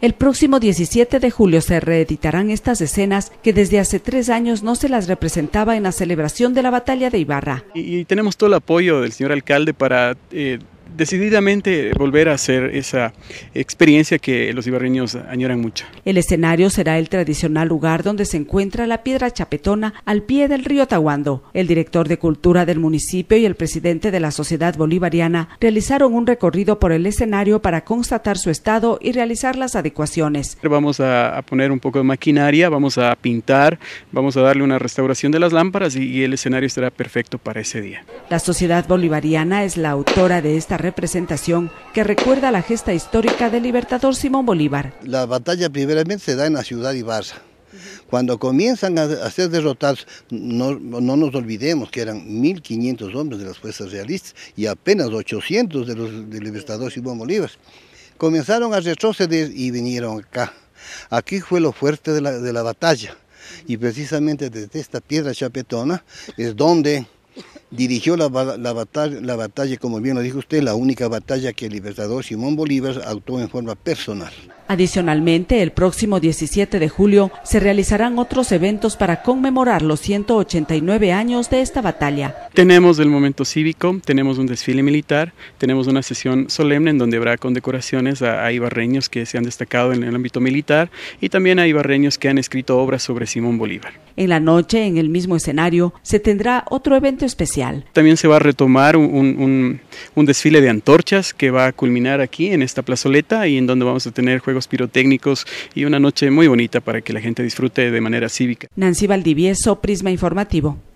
El próximo 17 de julio se reeditarán estas escenas que desde hace tres años no se las representaba en la celebración de la batalla de Ibarra. Y, tenemos todo el apoyo del señor alcalde para eh, decididamente volver a hacer esa experiencia que los ibarreños añoran mucho. El escenario será el tradicional lugar donde se encuentra la piedra chapetona al pie del río Tahuando. El director de cultura del municipio y el presidente de la Sociedad Bolivariana realizaron un recorrido por el escenario para constatar su estado y realizar las adecuaciones. Vamos a, poner un poco de maquinaria, vamos a pintar, vamos a darle una restauración de las lámparas y el escenario estará perfecto para ese día. La Sociedad Bolivariana es la autora de esta representación que recuerda la gesta histórica del libertador Simón Bolívar. La batalla primeramente se da en la ciudad de Ibarra. Cuando comienzan a, ser derrotados, no, nos olvidemos que eran 1.500 hombres de las fuerzas realistas y apenas 800 de los del libertador Simón Bolívar. Comenzaron a retroceder y vinieron acá. Aquí fue lo fuerte de la, de la batalla. Y precisamente desde esta piedra chapetona es donde dirigió la, batalla, batalla, como bien lo dijo usted, la única batalla que el libertador Simón Bolívar actuó en forma personal. Adicionalmente, el próximo 17 de julio se realizarán otros eventos para conmemorar los 189 años de esta batalla. Tenemos el momento cívico, tenemos un desfile militar, tenemos una sesión solemne en donde habrá condecoraciones a, ibarreños que se han destacado en el ámbito militar y también a ibarreños que han escrito obras sobre Simón Bolívar. En la noche, en el mismo escenario, se tendrá otro evento especial. También se va a retomar un, un desfile de antorchas que va a culminar aquí en esta plazoleta y en donde vamos a tener juegos pirotécnicos y una noche muy bonita para que la gente disfrute de manera cívica. Nancy Valdivieso, Prisma Informativo.